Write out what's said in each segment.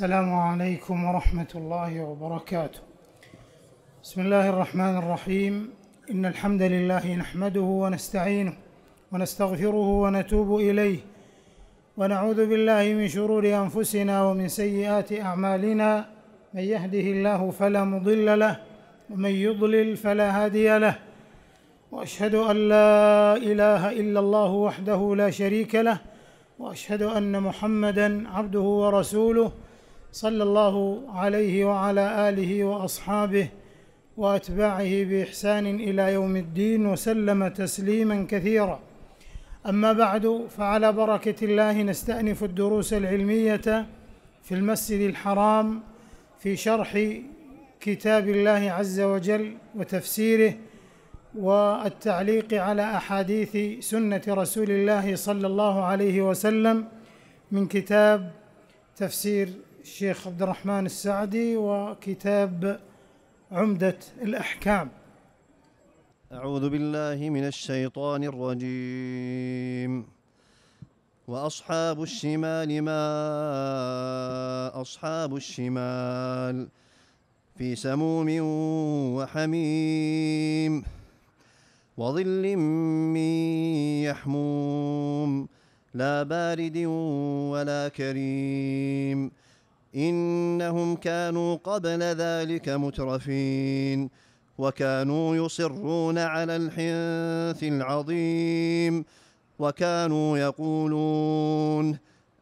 السلام عليكم ورحمة الله وبركاته بسم الله الرحمن الرحيم إن الحمد لله نحمده ونستعينه ونستغفره ونتوب إليه ونعوذ بالله من شرور أنفسنا ومن سيئات أعمالنا من يهده الله فلا مضل له ومن يضلل فلا هادي له واشهد ان لا اله الا الله وحده لا شريك له واشهد ان محمدا عبده ورسوله صلى الله عليه وعلى اله واصحابه واتباعه باحسان الى يوم الدين وسلم تسليما كثيرا اما بعد فعلى بركه الله نستانف الدروس العلميه في المسجد الحرام في شرح كتاب الله عز وجل وتفسيره والتعليق على احاديث سنه رسول الله صلى الله عليه وسلم من كتاب تفسير الشيخ عبد الرحمن السعدي وكتاب عمدة الأحكام أعوذ بالله من الشيطان الرجيم وأصحاب الشمال ما أصحاب الشمال في سموم وحميم وظل من يحموم لا بارد ولا كريم إنهم كانوا قبل ذلك مترفين وكانوا يصرون على الحنث العظيم وكانوا يقولون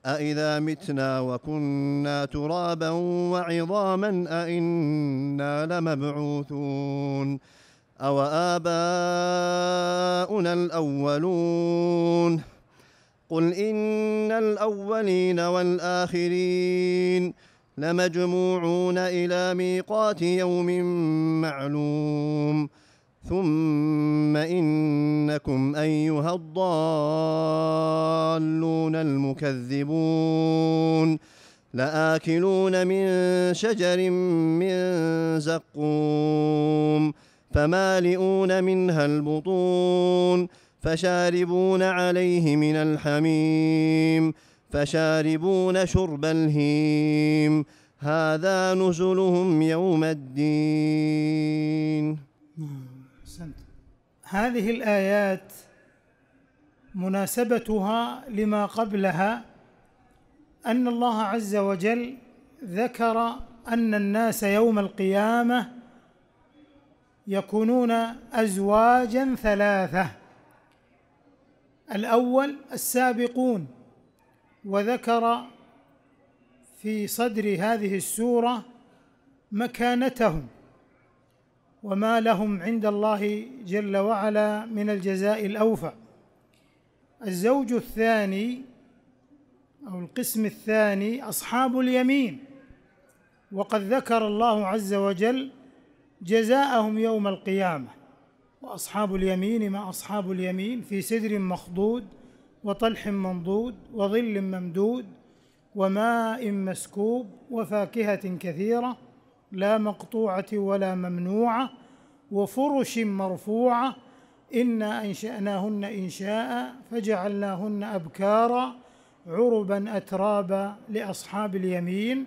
أإذا متنا وكنا ترابا وعظاما أإنا لمبعوثون أو آباؤنا الأولون قل إن الأولين والآخرين لمجموعون إلى ميقات يوم معلوم ثم إنكم أيها الضالون المكذبون لآكلون من شجر من زقوم فمالئون منها البطون فشاربون عليه من الحميم فشاربون شرب الهيم هذا نزلهم يوم الدين سنت. هذه الآيات مناسبتها لما قبلها أن الله عز وجل ذكر أن الناس يوم القيامة يكونون أزواجا ثلاثة الأول السابقون وذكر في صدر هذه السوره مكانتهم وما لهم عند الله جل وعلا من الجزاء الاوفى الزوج الثاني او القسم الثاني اصحاب اليمين وقد ذكر الله عز وجل جزاءهم يوم القيامه واصحاب اليمين ما اصحاب اليمين في سدر مخضود وطلح منضود وظل ممدود وماء مسكوب وفاكهه كثيره لا مقطوعه ولا ممنوعه وفرش مرفوعه انا انشاناهن انشاء فجعلناهن ابكارا عربا اترابا لاصحاب اليمين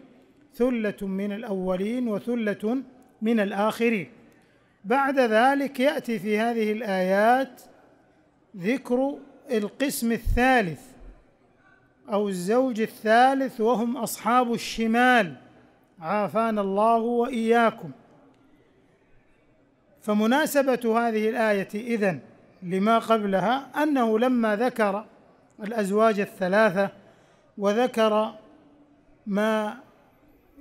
ثله من الاولين وثله من الاخرين بعد ذلك ياتي في هذه الايات ذكر القسم الثالث أو الزوج الثالث وهم أصحاب الشمال عافانا الله وإياكم فمناسبة هذه الآية إذن لما قبلها أنه لما ذكر الأزواج الثلاثة وذكر ما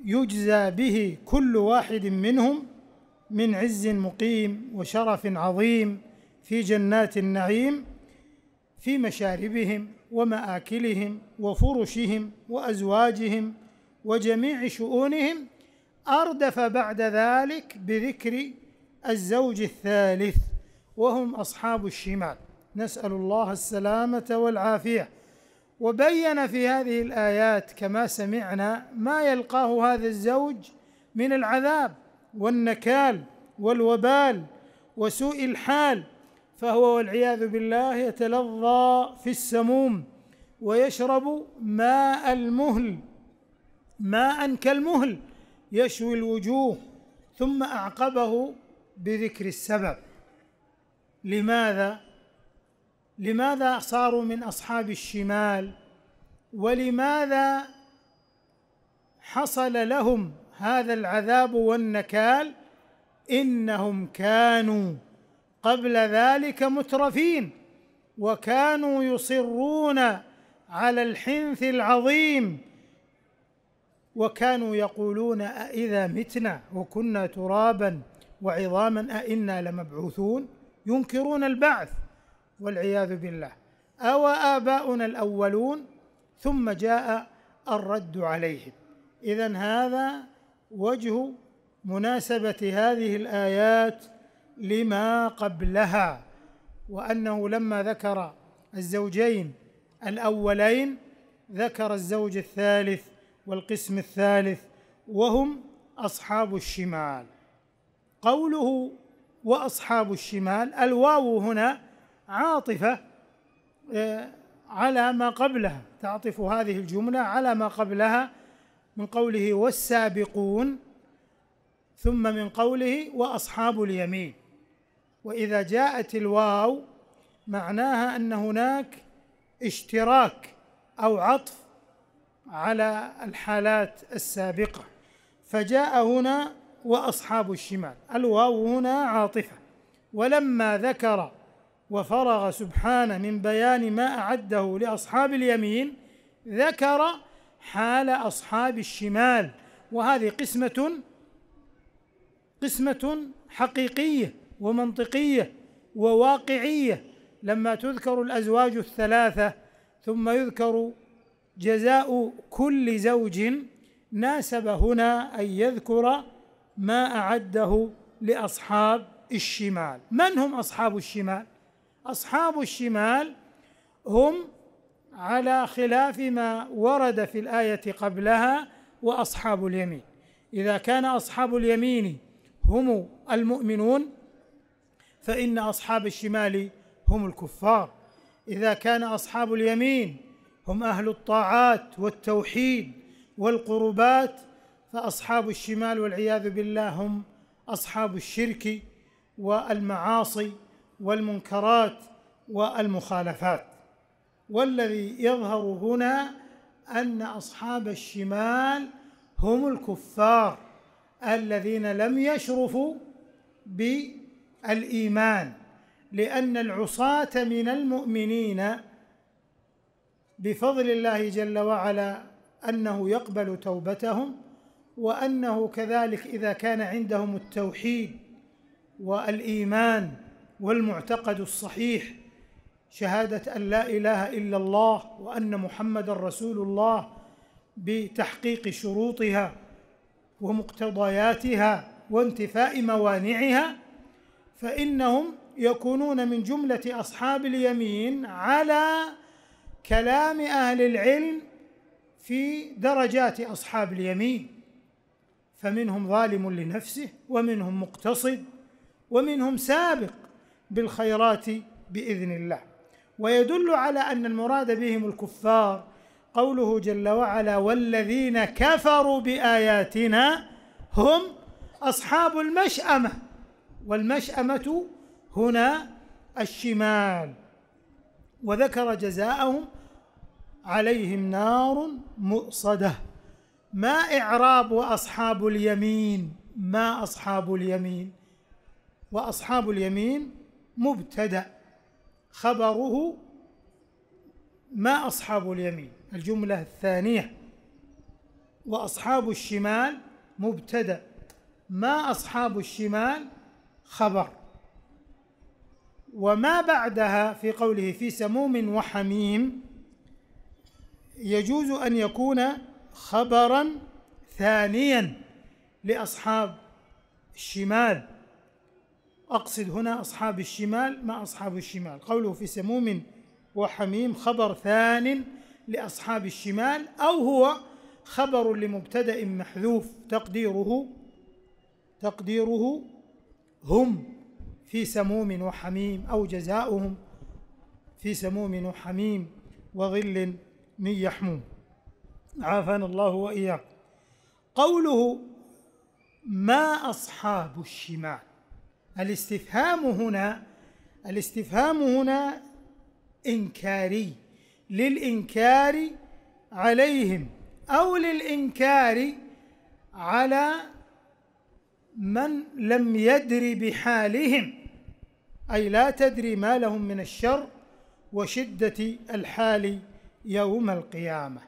يجزى به كل واحد منهم من عز مقيم وشرف عظيم في جنات النعيم في مشاربهم ومآكلهم وفرشهم وأزواجهم وجميع شؤونهم أردف بعد ذلك بذكر الزوج الثالث وهم أصحاب الشمال نسأل الله السلامة والعافية وبين في هذه الآيات كما سمعنا ما يلقاه هذا الزوج من العذاب والنكال والوبال وسوء الحال فهو والعياذ بالله يتلظى في السموم ويشرب ماء المهل ماء كالمهل يشوي الوجوه ثم اعقبه بذكر السبب لماذا لماذا صاروا من اصحاب الشمال ولماذا حصل لهم هذا العذاب والنكال انهم كانوا قبل ذلك مترفين وكانوا يصرون على الحنث العظيم وكانوا يقولون أئذا متنا وكنا ترابا وعظاما أئنا لمبعوثون ينكرون البعث والعياذ بالله أو آباؤنا الأولون ثم جاء الرد عليهم إذا هذا وجه مناسبة هذه الآيات لما قبلها وأنه لما ذكر الزوجين الأولين ذكر الزوج الثالث والقسم الثالث وهم أصحاب الشمال قوله وأصحاب الشمال الواو هنا عاطفة آه، على ما قبلها تعطف هذه الجملة على ما قبلها من قوله والسابقون ثم من قوله وأصحاب اليمين واذا جاءت الواو معناها ان هناك اشتراك او عطف على الحالات السابقه فجاء هنا واصحاب الشمال الواو هنا عاطفه ولما ذكر وفرغ سبحانه من بيان ما اعده لاصحاب اليمين ذكر حال اصحاب الشمال وهذه قسمه قسمه حقيقيه ومنطقيه وواقعيه لما تذكر الازواج الثلاثه ثم يذكر جزاء كل زوج ناسب هنا ان يذكر ما اعده لاصحاب الشمال من هم اصحاب الشمال اصحاب الشمال هم على خلاف ما ورد في الايه قبلها واصحاب اليمين اذا كان اصحاب اليمين هم المؤمنون فإن أصحاب الشمال هم الكفار إذا كان أصحاب اليمين هم أهل الطاعات والتوحيد والقربات فأصحاب الشمال والعياذ بالله هم أصحاب الشرك والمعاصي والمنكرات والمخالفات والذي يظهر هنا أن أصحاب الشمال هم الكفار الذين لم يشرفوا ب الإيمان لأن العصاة من المؤمنين بفضل الله جل وعلا أنه يقبل توبتهم وأنه كذلك إذا كان عندهم التوحيد والإيمان والمعتقد الصحيح شهادة أن لا إله إلا الله وأن محمد رسول الله بتحقيق شروطها ومقتضياتها وانتفاء موانعها فإنهم يكونون من جملة أصحاب اليمين على كلام أهل العلم في درجات أصحاب اليمين فمنهم ظالم لنفسه ومنهم مقتصد ومنهم سابق بالخيرات بإذن الله ويدل على أن المراد بهم الكفار قوله جل وعلا والذين كفروا بآياتنا هم أصحاب المشأمة والمشأمة هنا الشمال وذكر جزاءهم عليهم نار مؤصدة ما إعراب أصحاب اليمين ما أصحاب اليمين وأصحاب اليمين مبتدأ خبره ما أصحاب اليمين الجملة الثانية وأصحاب الشمال مبتدأ ما أصحاب الشمال خبر وما بعدها في قوله في سموم وحميم يجوز ان يكون خبرا ثانيا لاصحاب الشمال اقصد هنا اصحاب الشمال ما اصحاب الشمال قوله في سموم وحميم خبر ثان لاصحاب الشمال او هو خبر لمبتدا محذوف تقديره تقديره هم في سموم وحميم أو جزاؤهم في سموم وحميم وظل من يحموم عافانا الله وإياك قوله ما أصحاب الشمال الاستفهام هنا الاستفهام هنا إنكاري للإنكار عليهم أو للإنكار على من لم يدر بحالهم اي لا تدري ما لهم من الشر وشده الحال يوم القيامه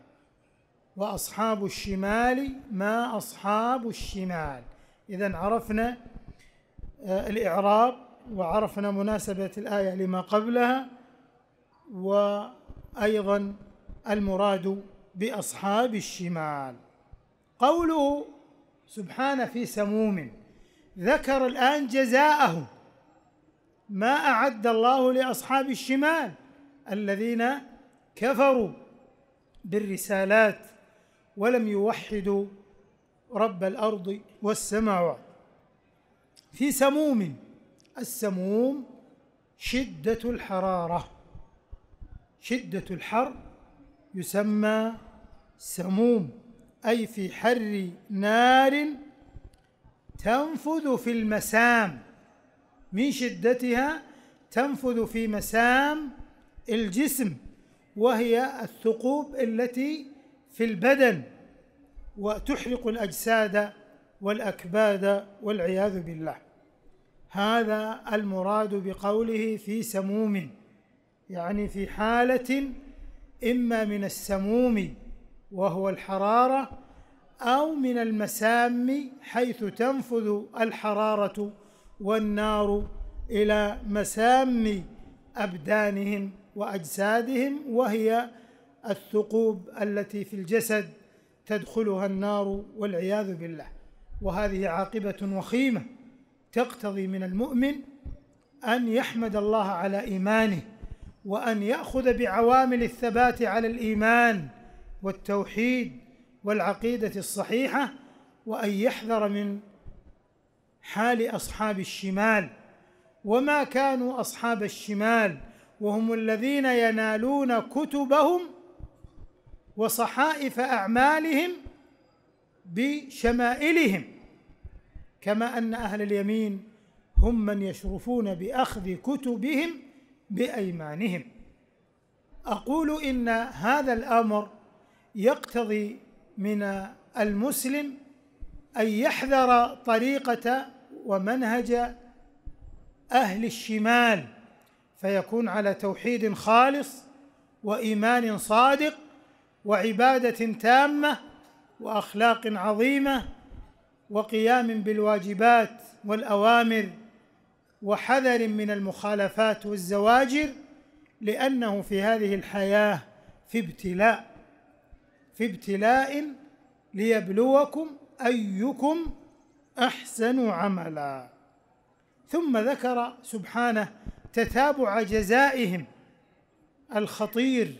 واصحاب الشمال ما اصحاب الشمال اذا عرفنا آه، الاعراب وعرفنا مناسبه الايه لما قبلها وايضا المراد باصحاب الشمال قوله سبحانه في سموم ذكر الآن جزاءهم ما أعد الله لأصحاب الشمال الذين كفروا بالرسالات ولم يوحدوا رب الأرض والسماوات في سموم السموم شدة الحرارة شدة الحر يسمى سموم أي في حر نار تنفذ في المسام من شدتها تنفذ في مسام الجسم وهي الثقوب التي في البدن وتحرق الاجساد والاكباد والعياذ بالله هذا المراد بقوله في سموم يعني في حاله اما من السموم وهو الحراره أو من المسام حيث تنفذ الحرارة والنار إلى مسام أبدانهم وأجسادهم وهي الثقوب التي في الجسد تدخلها النار والعياذ بالله وهذه عاقبة وخيمة تقتضي من المؤمن أن يحمد الله على إيمانه وأن يأخذ بعوامل الثبات على الإيمان والتوحيد والعقيدة الصحيحة وأن يحذر من حال أصحاب الشمال وما كانوا أصحاب الشمال وهم الذين ينالون كتبهم وصحائف أعمالهم بشمائلهم كما أن أهل اليمين هم من يشرفون بأخذ كتبهم بأيمانهم أقول إن هذا الأمر يقتضي من المسلم ان يحذر طريقه ومنهج اهل الشمال فيكون على توحيد خالص وايمان صادق وعباده تامه واخلاق عظيمه وقيام بالواجبات والاوامر وحذر من المخالفات والزواجر لانه في هذه الحياه في ابتلاء في ابتلاء ليبلوكم ايكم احسن عملا ثم ذكر سبحانه تتابع جزائهم الخطير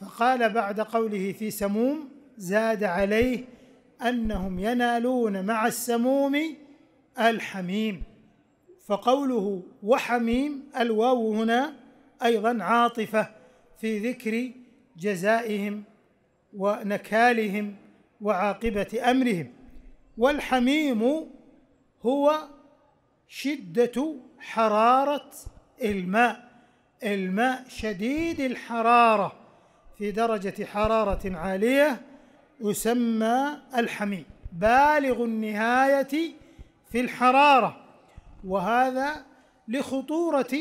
فقال بعد قوله في سموم زاد عليه انهم ينالون مع السموم الحميم فقوله وحميم الواو هنا ايضا عاطفه في ذكر جزائهم ونكالهم وعاقبه امرهم والحميم هو شده حراره الماء الماء شديد الحراره في درجه حراره عاليه يسمى الحميم بالغ النهايه في الحراره وهذا لخطوره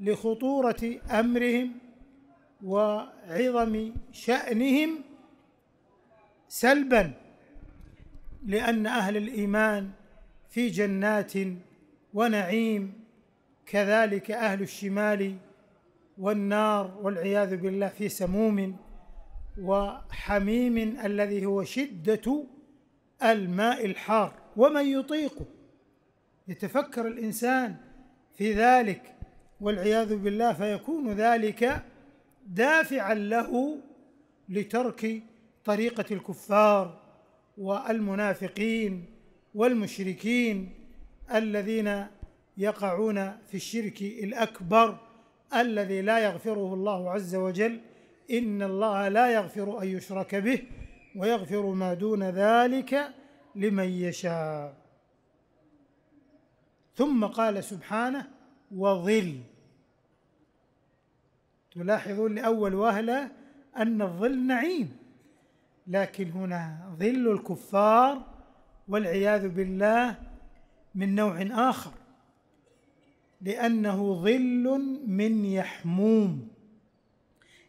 لخطوره امرهم وعظم شأنهم سلبا لأن أهل الإيمان في جنات ونعيم كذلك أهل الشمال والنار والعياذ بالله في سموم وحميم الذي هو شدة الماء الحار ومن يطيقه يتفكر الإنسان في ذلك والعياذ بالله فيكون ذلك دافعا له لترك طريقه الكفار والمنافقين والمشركين الذين يقعون في الشرك الاكبر الذي لا يغفره الله عز وجل ان الله لا يغفر ان يشرك به ويغفر ما دون ذلك لمن يشاء ثم قال سبحانه وظل تلاحظون لأول وهلة أن الظل نعيم لكن هنا ظل الكفار والعياذ بالله من نوع آخر لأنه ظل من يحموم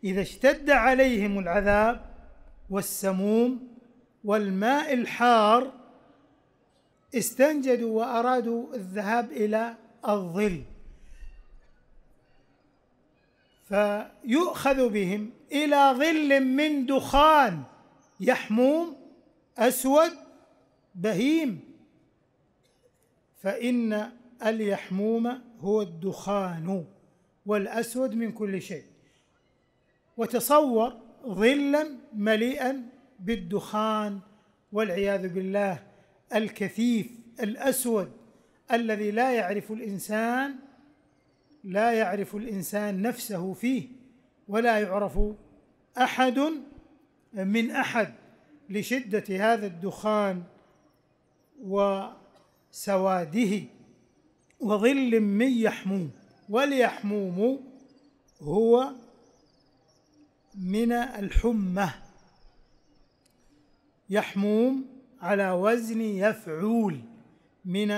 إذا اشتد عليهم العذاب والسموم والماء الحار استنجدوا وأرادوا الذهاب إلى الظل فيؤخذ بهم الى ظل من دخان يحموم اسود بهيم فان اليحموم هو الدخان والاسود من كل شيء وتصور ظلا مليئا بالدخان والعياذ بالله الكثيف الاسود الذي لا يعرف الانسان لا يعرف الانسان نفسه فيه ولا يعرف احد من احد لشده هذا الدخان وسواده وظل من يحموم واليحموم هو من الحمه يحموم على وزن يفعول من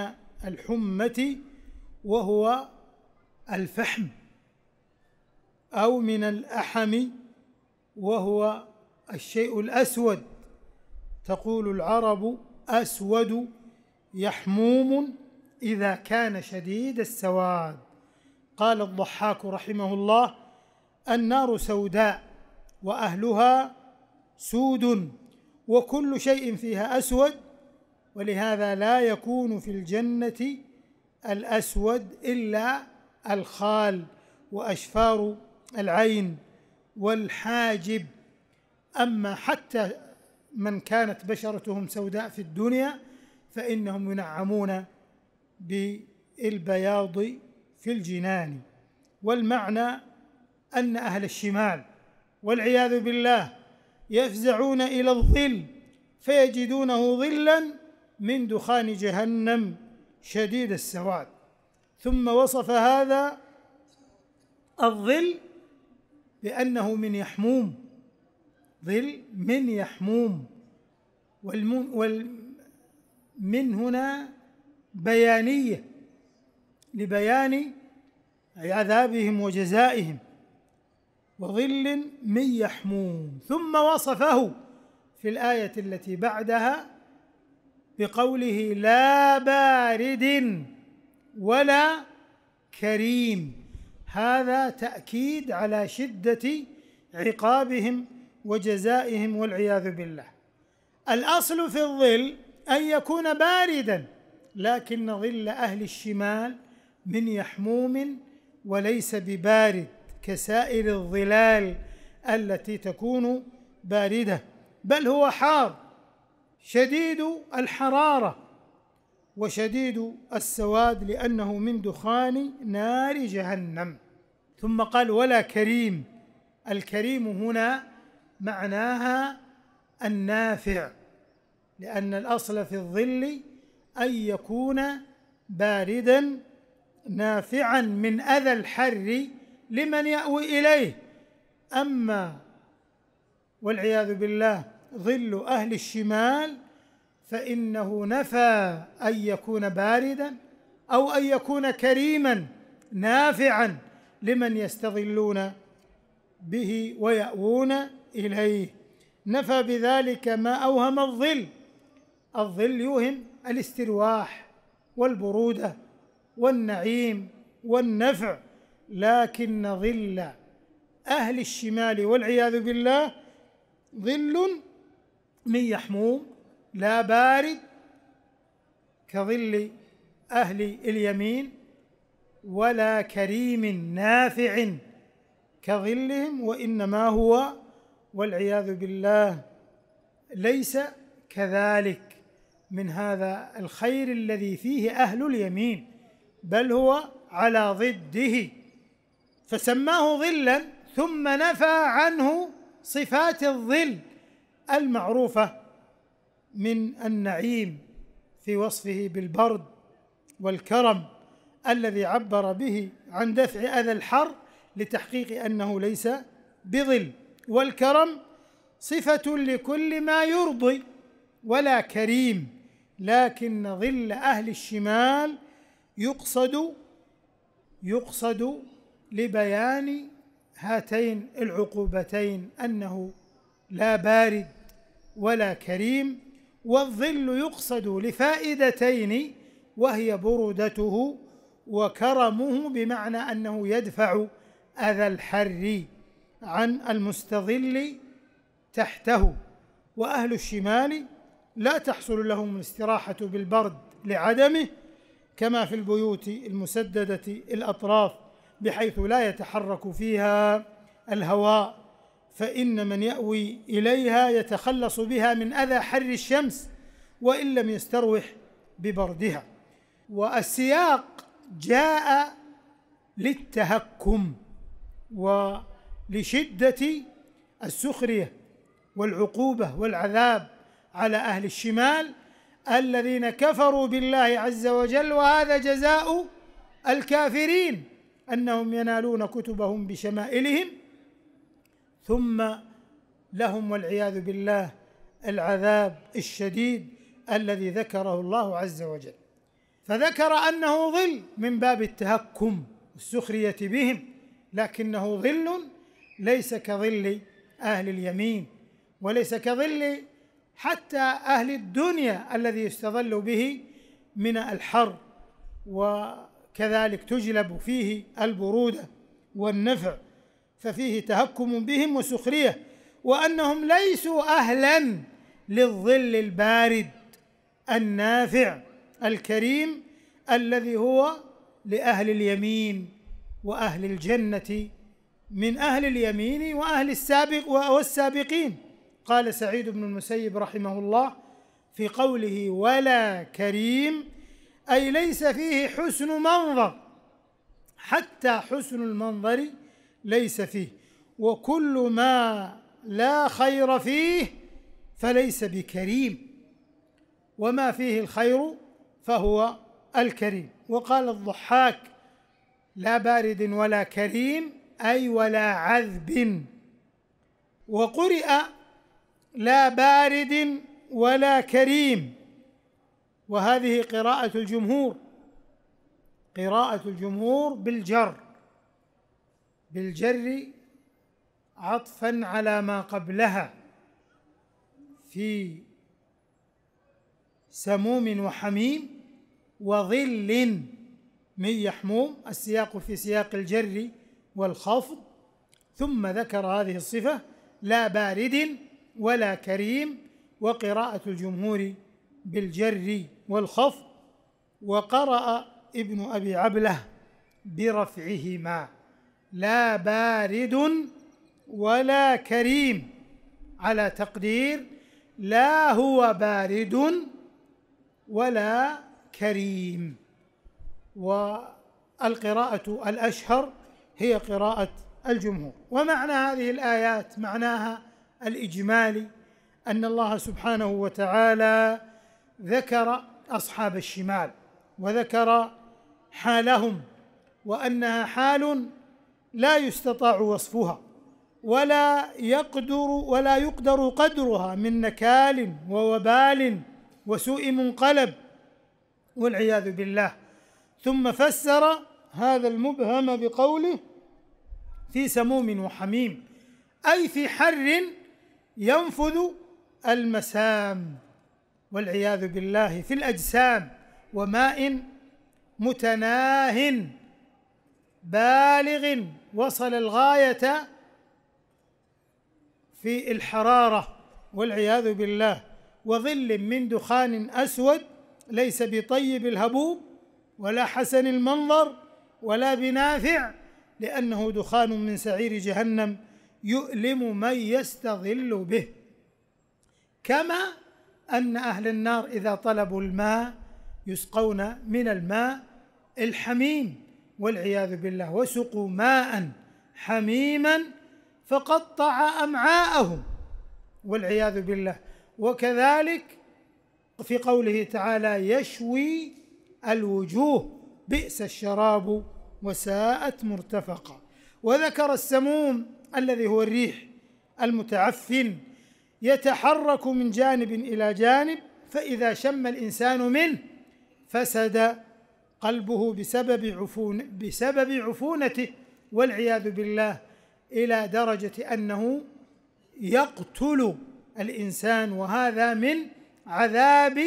الحمه وهو الفحم أو من الأحم وهو الشيء الأسود تقول العرب أسود يحموم إذا كان شديد السواد قال الضحاك رحمه الله النار سوداء وأهلها سود وكل شيء فيها أسود ولهذا لا يكون في الجنة الأسود إلا الخال وأشفار العين والحاجب أما حتى من كانت بشرتهم سوداء في الدنيا فإنهم ينعمون بالبياض في الجنان والمعنى أن أهل الشمال والعياذ بالله يفزعون إلى الظل فيجدونه ظلا من دخان جهنم شديد السواد ثم وصف هذا الظل بأنه من يحموم ظل من يحموم والمن والمن هنا بيانية لبيان عذابهم وجزائهم وظل من يحموم ثم وصفه في الآية التي بعدها بقوله لا بارد ولا كريم هذا تأكيد على شدة عقابهم وجزائهم والعياذ بالله الأصل في الظل أن يكون باردا لكن ظل أهل الشمال من يحموم وليس ببارد كسائر الظلال التي تكون بارده بل هو حار شديد الحراره وشديد السواد لأنه من دخان نار جهنم ثم قال ولا كريم الكريم هنا معناها النافع لأن الأصل في الظل أن يكون باردا نافعا من أذى الحر لمن يأوي إليه أما والعياذ بالله ظل أهل الشمال فإنه نفى أن يكون باردا أو أن يكون كريما نافعا لمن يستظلون به ويأوون إليه نفى بذلك ما أوهم الظل الظل يوهم الاسترواح والبرودة والنعيم والنفع لكن ظل أهل الشمال والعياذ بالله ظل من يحموم لا بارد كظل أهل اليمين ولا كريم نافع كظلهم وإنما هو والعياذ بالله ليس كذلك من هذا الخير الذي فيه أهل اليمين بل هو على ضده فسماه ظلا ثم نفى عنه صفات الظل المعروفه من النعيم في وصفه بالبرد والكرم الذي عبر به عن دفع اذى الحر لتحقيق انه ليس بظل والكرم صفه لكل ما يرضي ولا كريم لكن ظل اهل الشمال يقصد يقصد لبيان هاتين العقوبتين انه لا بارد ولا كريم والظل يقصد لفائدتين وهي برودته وكرمه بمعنى أنه يدفع أذى الحر عن المستظل تحته وأهل الشمال لا تحصل لهم الاستراحة بالبرد لعدمه كما في البيوت المسددة الأطراف بحيث لا يتحرك فيها الهواء فإن من يأوي إليها يتخلص بها من أذى حر الشمس وإن لم يستروح ببردها والسياق جاء للتهكم ولشدة السخرية والعقوبة والعذاب على أهل الشمال الذين كفروا بالله عز وجل وهذا جزاء الكافرين أنهم ينالون كتبهم بشمائلهم ثم لهم والعياذ بالله العذاب الشديد الذي ذكره الله عز وجل فذكر انه ظل من باب التهكم والسخريه بهم لكنه ظل ليس كظل اهل اليمين وليس كظل حتى اهل الدنيا الذي يستظل به من الحر وكذلك تجلب فيه البروده والنفع ففيه تهكم بهم وسخريه وانهم ليسوا اهلا للظل البارد النافع الكريم الذي هو لاهل اليمين واهل الجنه من اهل اليمين واهل السابق والسابقين قال سعيد بن المسيب رحمه الله في قوله ولا كريم اي ليس فيه حسن منظر حتى حسن المنظر ليس فيه وكل ما لا خير فيه فليس بكريم وما فيه الخير فهو الكريم وقال الضحاك لا بارد ولا كريم اي ولا عذب وقرئ لا بارد ولا كريم وهذه قراءه الجمهور قراءه الجمهور بالجر بالجر عطفا على ما قبلها في سموم وحميم وظل من يحموم السياق في سياق الجر والخفض ثم ذكر هذه الصفة لا بارد ولا كريم وقراءة الجمهور بالجر والخفض وقرأ ابن أبي عبله برفعهما لا بارد ولا كريم على تقدير لا هو بارد ولا كريم والقراءة الأشهر هي قراءة الجمهور ومعنى هذه الآيات معناها الإجمالي أن الله سبحانه وتعالى ذكر أصحاب الشمال وذكر حالهم وأنها حال لا يستطاع وصفها ولا يقدر ولا يقدر قدرها من نكال ووبال وسوء منقلب والعياذ بالله ثم فسر هذا المبهم بقوله في سموم وحميم اي في حر ينفذ المسام والعياذ بالله في الاجسام وماء متناه بالغ وصل الغايه في الحراره والعياذ بالله وظل من دخان اسود ليس بطيب الهبوب ولا حسن المنظر ولا بنافع لانه دخان من سعير جهنم يؤلم من يستظل به كما ان اهل النار اذا طلبوا الماء يسقون من الماء الحميم والعياذ بالله وسقوا ماء حميما فقطع امعاءهم والعياذ بالله وكذلك في قوله تعالى يشوي الوجوه بئس الشراب وساءت مرتفقا وذكر السموم الذي هو الريح المتعفن يتحرك من جانب الى جانب فاذا شم الانسان منه فسد قلبه بسبب عفون بسبب عفونته والعياذ بالله الى درجه انه يقتل الانسان وهذا من عذاب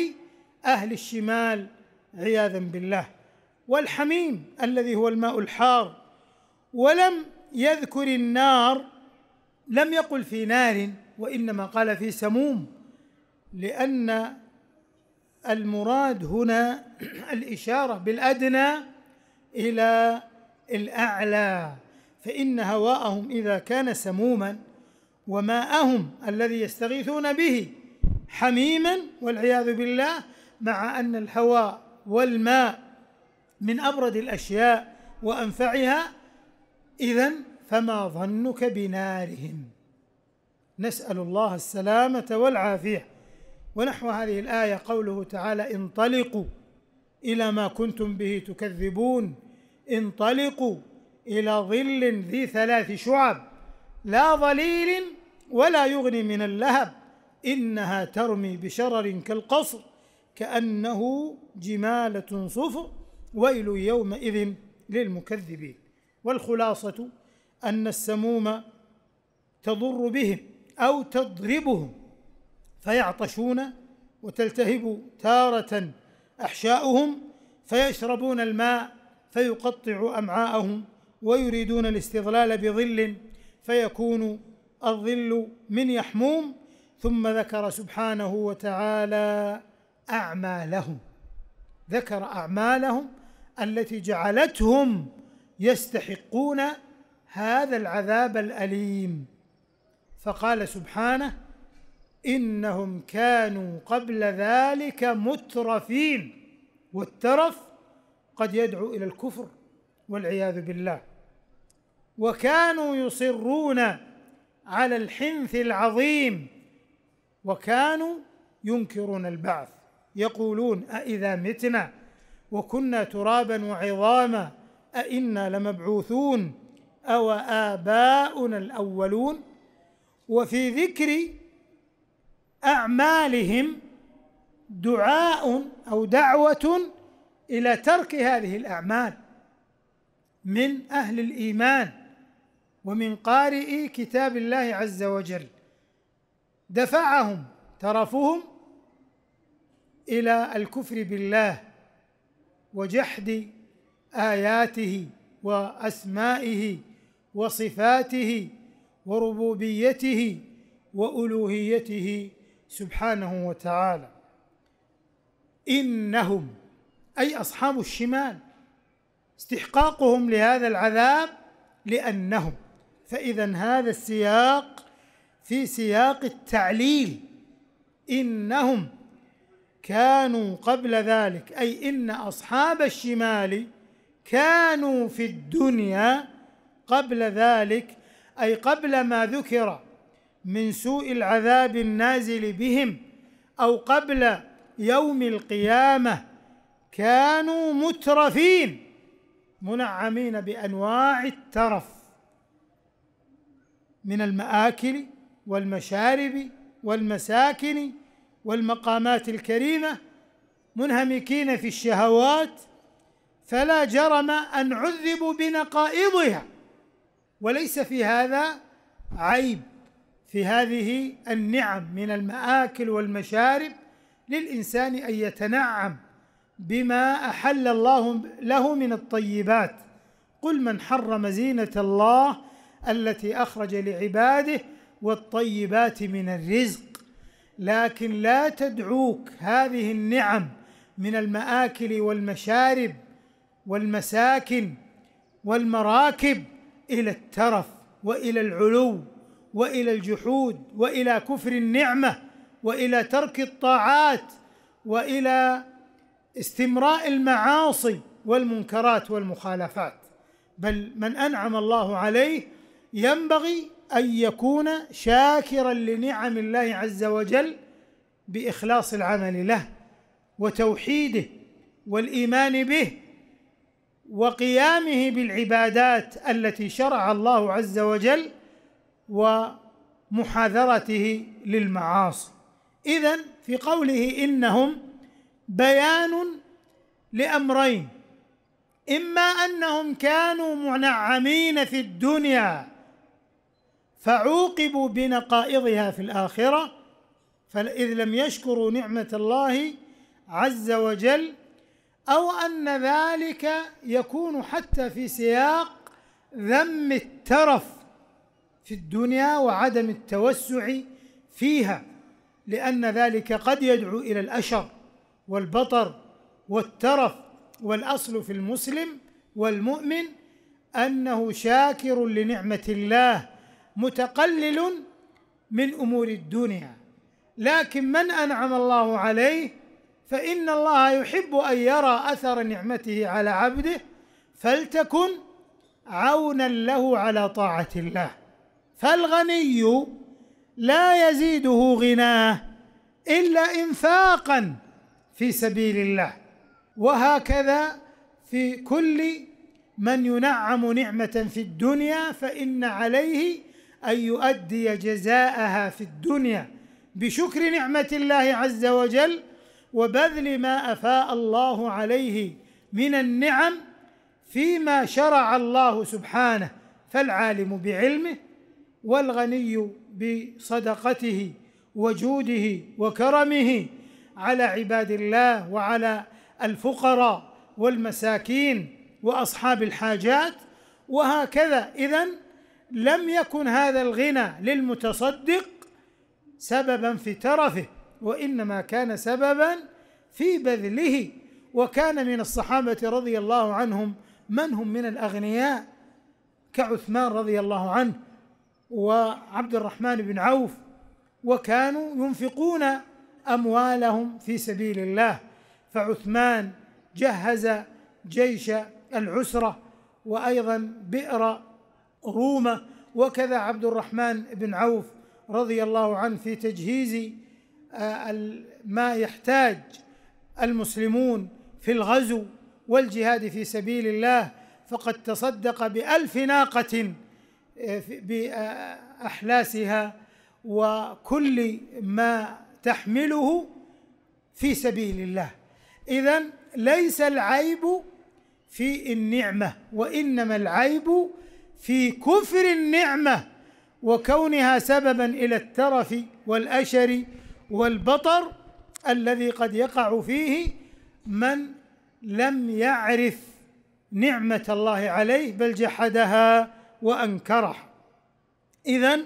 اهل الشمال عياذا بالله والحميم الذي هو الماء الحار ولم يذكر النار لم يقل في نار وانما قال في سموم لان المراد هنا الإشارة بالأدنى إلى الأعلى فإن هواءهم إذا كان سموما وماءهم الذي يستغيثون به حميما والعياذ بالله مع أن الهواء والماء من أبرد الأشياء وأنفعها إذا فما ظنك بنارهم نسأل الله السلامة والعافية ونحو هذه الآية قوله تعالى انطلقوا إلى ما كنتم به تكذبون انطلقوا إلى ظل ذي ثلاث شعب لا ظليل ولا يغني من اللهب إنها ترمي بشرر كالقصر كأنه جمالة صفر ويل يومئذ للمكذبين والخلاصة أن السموم تضر بهم أو تضربهم فيعطشون وتلتهب تارة أحشاؤهم فيشربون الماء فيقطع أمعاءهم ويريدون الاستظلال بظل فيكون الظل من يحموم ثم ذكر سبحانه وتعالى أعمالهم ذكر أعمالهم التي جعلتهم يستحقون هذا العذاب الأليم فقال سبحانه إنهم كانوا قبل ذلك مترفين والترف قد يدعو إلى الكفر والعياذ بالله وكانوا يصرون على الحنث العظيم وكانوا ينكرون البعث يقولون أإذا متنا وكنا ترابا وعظاما أئنا لمبعوثون أو آباؤنا الأولون وفي ذكر أعمالهم دعاء أو دعوة إلى ترك هذه الأعمال من أهل الإيمان ومن قارئي كتاب الله عز وجل دفعهم ترفهم إلى الكفر بالله وجحد آياته وأسمائه وصفاته وربوبيته وألوهيته سبحانه وتعالى انهم اي اصحاب الشمال استحقاقهم لهذا العذاب لانهم فاذا هذا السياق في سياق التعليل انهم كانوا قبل ذلك اي ان اصحاب الشمال كانوا في الدنيا قبل ذلك اي قبل ما ذكر من سوء العذاب النازل بهم او قبل يوم القيامه كانوا مترفين منعمين بانواع الترف من الماكل والمشارب والمساكن والمقامات الكريمه منهمكين في الشهوات فلا جرم ان عذبوا بنقائضها وليس في هذا عيب في هذه النعم من المآكل والمشارب للإنسان أن يتنعم بما أحل الله له من الطيبات قل من حرم زينة الله التي أخرج لعباده والطيبات من الرزق لكن لا تدعوك هذه النعم من المآكل والمشارب والمساكن والمراكب إلى الترف وإلى العلو والى الجحود والى كفر النعمه والى ترك الطاعات والى استمراء المعاصي والمنكرات والمخالفات بل من انعم الله عليه ينبغي ان يكون شاكرا لنعم الله عز وجل باخلاص العمل له وتوحيده والايمان به وقيامه بالعبادات التي شرع الله عز وجل ومحاذرته للمعاصي اذا في قوله انهم بيان لامرين اما انهم كانوا منعمين في الدنيا فعوقبوا بنقائضها في الاخره فاذ لم يشكروا نعمه الله عز وجل او ان ذلك يكون حتى في سياق ذم الترف في الدنيا وعدم التوسع فيها لأن ذلك قد يدعو إلى الأشر والبطر والترف والأصل في المسلم والمؤمن أنه شاكر لنعمة الله متقلل من أمور الدنيا لكن من أنعم الله عليه فإن الله يحب أن يرى أثر نعمته على عبده فلتكن عونا له على طاعة الله فالغني لا يزيده غناه الا انفاقا في سبيل الله وهكذا في كل من ينعم نعمه في الدنيا فان عليه ان يؤدي جزاءها في الدنيا بشكر نعمه الله عز وجل وبذل ما افاء الله عليه من النعم فيما شرع الله سبحانه فالعالم بعلمه والغني بصدقته وجوده وكرمه على عباد الله وعلى الفقراء والمساكين واصحاب الحاجات وهكذا اذا لم يكن هذا الغنى للمتصدق سببا في ترفه وانما كان سببا في بذله وكان من الصحابه رضي الله عنهم من هم من الاغنياء كعثمان رضي الله عنه وعبد الرحمن بن عوف وكانوا ينفقون اموالهم في سبيل الله فعثمان جهز جيش العسره وايضا بئر رومه وكذا عبد الرحمن بن عوف رضي الله عنه في تجهيز آه، ما يحتاج المسلمون في الغزو والجهاد في سبيل الله فقد تصدق بألف ناقة باحلاسها وكل ما تحمله في سبيل الله اذا ليس العيب في النعمه وانما العيب في كفر النعمه وكونها سببا الى الترف والاشر والبطر الذي قد يقع فيه من لم يعرف نعمه الله عليه بل جحدها وأنكره إذا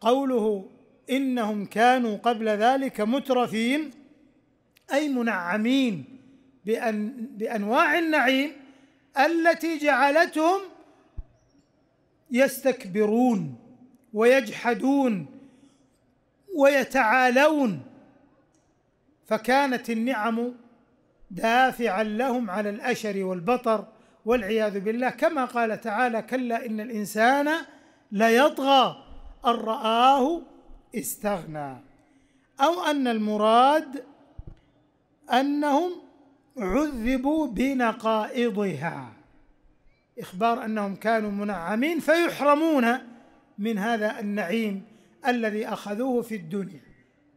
قوله إنهم كانوا قبل ذلك مترفين أي منعمين بأن بأنواع النعيم التي جعلتهم يستكبرون ويجحدون ويتعالون فكانت النعم دافعا لهم على الأشر والبطر والعياذ بالله كما قال تعالى كلا إن الإنسان ليطغى أن رآه استغنى أو أن المراد أنهم عذبوا بنقائضها إخبار أنهم كانوا منعمين فيحرمون من هذا النعيم الذي أخذوه في الدنيا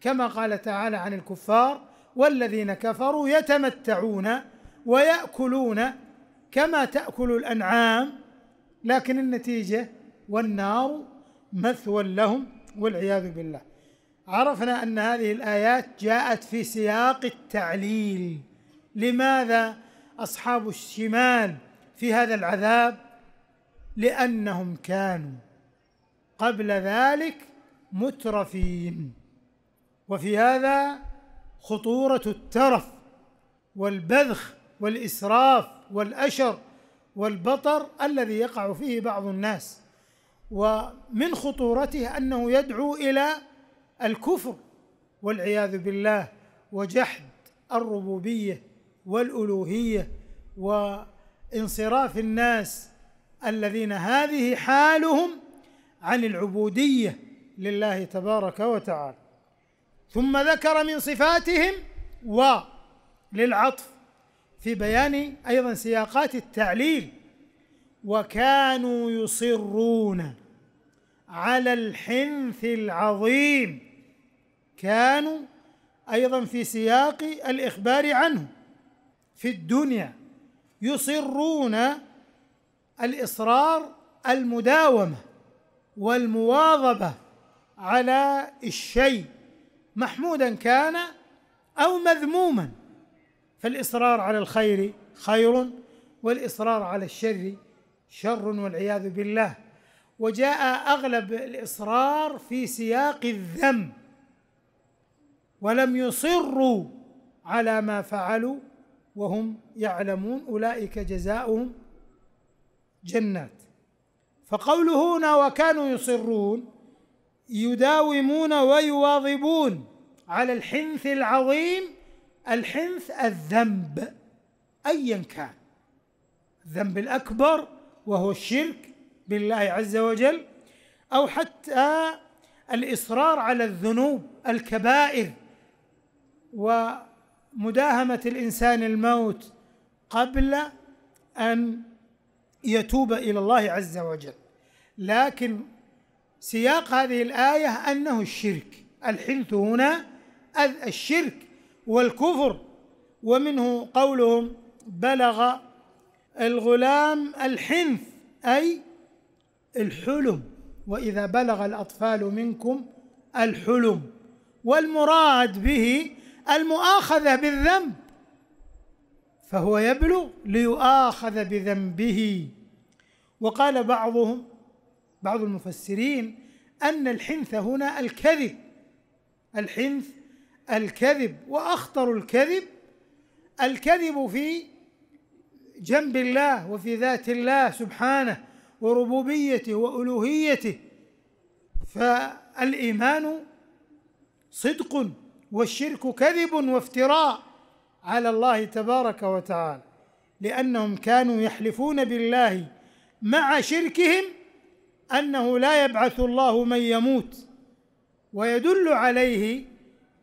كما قال تعالى عن الكفار والذين كفروا يتمتعون ويأكلون كما تأكل الأنعام لكن النتيجة والنار مثوى لهم والعياذ بالله عرفنا أن هذه الآيات جاءت في سياق التعليل لماذا أصحاب الشمال في هذا العذاب لأنهم كانوا قبل ذلك مترفين وفي هذا خطورة الترف والبذخ والإسراف والأشر والبطر الذي يقع فيه بعض الناس ومن خطورته أنه يدعو إلى الكفر والعياذ بالله وجحد الربوبية والألوهية وانصراف الناس الذين هذه حالهم عن العبودية لله تبارك وتعالى ثم ذكر من صفاتهم و للعطف في بيان ايضا سياقات التعليل وكانوا يصرون على الحنث العظيم كانوا ايضا في سياق الاخبار عنه في الدنيا يصرون الاصرار المداومه والمواظبه على الشيء محمودا كان او مذموما فالإصرار على الخير خير والإصرار على الشر شر والعياذ بالله وجاء أغلب الإصرار في سياق الذم ولم يصروا على ما فعلوا وهم يعلمون أولئك جزاؤهم جنات فقوله هنا وكانوا يصرون يداومون ويواظبون على الحنث العظيم الحنث الذنب أيا كان الذنب الأكبر وهو الشرك بالله عز وجل أو حتى الإصرار على الذنوب الكبائر ومداهمة الإنسان الموت قبل أن يتوب إلى الله عز وجل لكن سياق هذه الآية أنه الشرك الحنث هنا الشرك والكفر ومنه قولهم بلغ الغلام الحنث أي الحلم وإذا بلغ الأطفال منكم الحلم والمراد به المؤاخذة بالذنب فهو يبلغ ليؤاخذ بذنبه وقال بعضهم بعض المفسرين أن الحنث هنا الكذب الحنث الكذب واخطر الكذب الكذب في جنب الله وفي ذات الله سبحانه وربوبيته والوهيته فالايمان صدق والشرك كذب وافتراء على الله تبارك وتعالى لانهم كانوا يحلفون بالله مع شركهم انه لا يبعث الله من يموت ويدل عليه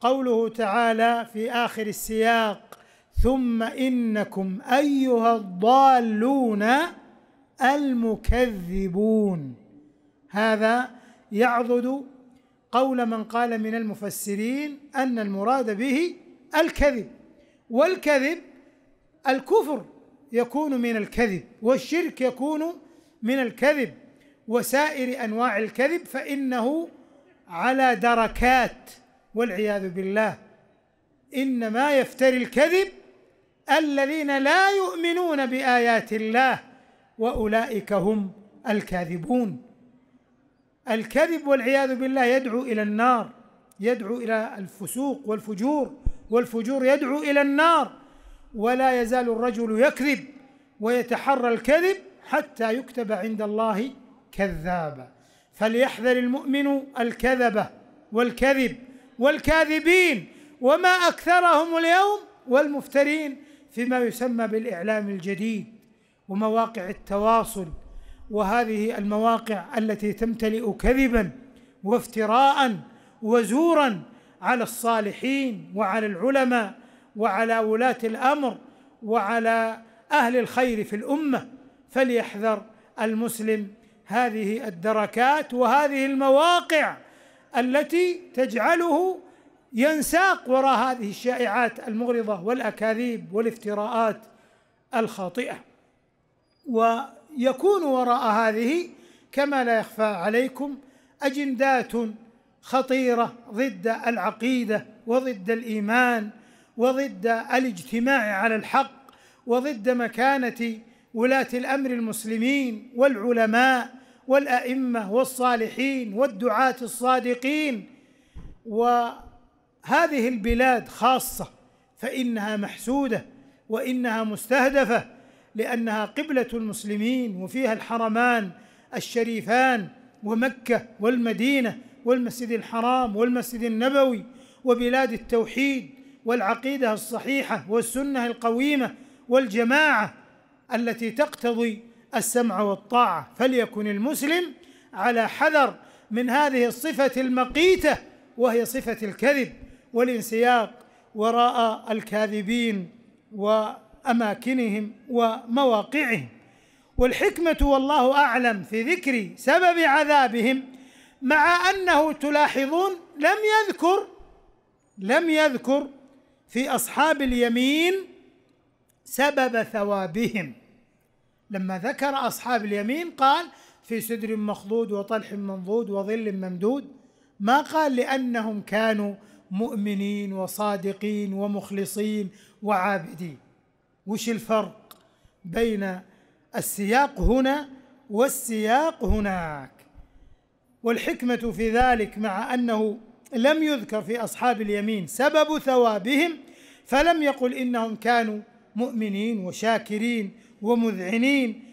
قوله تعالى في آخر السياق ثم إنكم أيها الضالون المكذبون هذا يعضد قول من قال من المفسرين أن المراد به الكذب والكذب الكفر يكون من الكذب والشرك يكون من الكذب وسائر أنواع الكذب فإنه على دركات والعياذ بالله انما يفتري الكذب الذين لا يؤمنون بايات الله واولئك هم الكاذبون الكذب والعياذ بالله يدعو الى النار يدعو الى الفسوق والفجور والفجور يدعو الى النار ولا يزال الرجل يكذب ويتحرى الكذب حتى يكتب عند الله كذابا فليحذر المؤمن الكذبه والكذب والكاذبين وما اكثرهم اليوم والمفترين فيما يسمى بالاعلام الجديد ومواقع التواصل وهذه المواقع التي تمتلئ كذبا وافتراء وزورا على الصالحين وعلى العلماء وعلى ولاه الامر وعلى اهل الخير في الامه فليحذر المسلم هذه الدركات وهذه المواقع التي تجعله ينساق وراء هذه الشائعات المغرضة والأكاذيب والافتراءات الخاطئة ويكون وراء هذه كما لا يخفى عليكم أجندات خطيرة ضد العقيدة وضد الإيمان وضد الاجتماع على الحق وضد مكانة ولاة الأمر المسلمين والعلماء والأئمة والصالحين والدعاة الصادقين وهذه البلاد خاصة فإنها محسودة وإنها مستهدفة لأنها قبلة المسلمين وفيها الحرمان الشريفان ومكة والمدينة والمسجد الحرام والمسجد النبوي وبلاد التوحيد والعقيدة الصحيحة والسنة القويمة والجماعة التي تقتضي السمع والطاعه فليكن المسلم على حذر من هذه الصفه المقيته وهي صفه الكذب والانسياق وراء الكاذبين واماكنهم ومواقعهم والحكمه والله اعلم في ذكر سبب عذابهم مع انه تلاحظون لم يذكر لم يذكر في اصحاب اليمين سبب ثوابهم لما ذكر أصحاب اليمين قال في سدر مخضود وطلح منضود وظل ممدود ما قال لأنهم كانوا مؤمنين وصادقين ومخلصين وعابدين وش الفرق بين السياق هنا والسياق هناك والحكمة في ذلك مع أنه لم يذكر في أصحاب اليمين سبب ثوابهم فلم يقل إنهم كانوا مؤمنين وشاكرين ومذعنين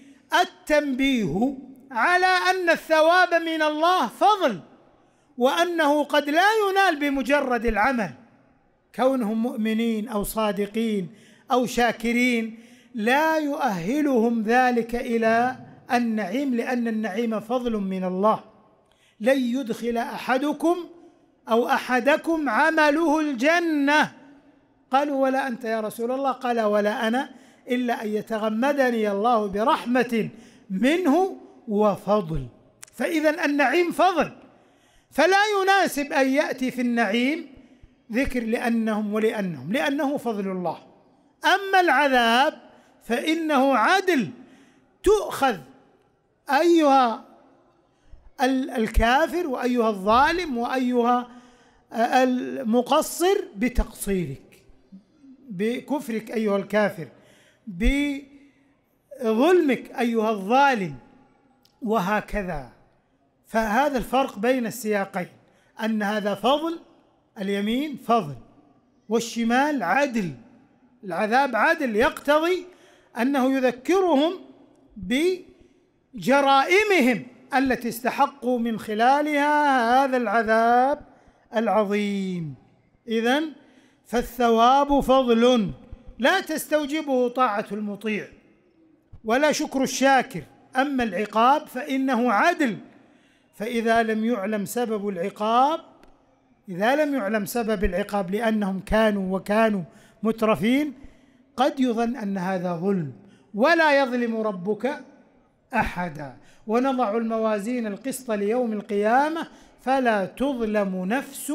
التنبيه على ان الثواب من الله فضل وانه قد لا ينال بمجرد العمل كونهم مؤمنين او صادقين او شاكرين لا يؤهلهم ذلك الى النعيم لان النعيم فضل من الله لن يدخل احدكم او احدكم عمله الجنه قالوا ولا انت يا رسول الله قال ولا انا إلا أن يتغمدني الله برحمة منه وفضل فإذا النعيم فضل فلا يناسب أن يأتي في النعيم ذكر لأنهم ولأنهم لأنه فضل الله أما العذاب فإنه عدل تؤخذ أيها الكافر وأيها الظالم وأيها آه، المقصر بتقصيرك بكفرك أيها الكافر بظلمك أيها الظالم وهكذا فهذا الفرق بين السياقين أن هذا فضل اليمين فضل والشمال عدل العذاب عدل يقتضي أنه يذكرهم بجرائمهم التي استحقوا من خلالها هذا العذاب العظيم إذا فالثواب فضل لا تستوجبه طاعة المطيع ولا شكر الشاكر أما العقاب فإنه عدل فإذا لم يعلم سبب العقاب إذا لم يعلم سبب العقاب لأنهم كانوا وكانوا مترفين قد يظن أن هذا ظلم ولا يظلم ربك أحدا ونضع الموازين القسط ليوم القيامة فلا تظلم نفس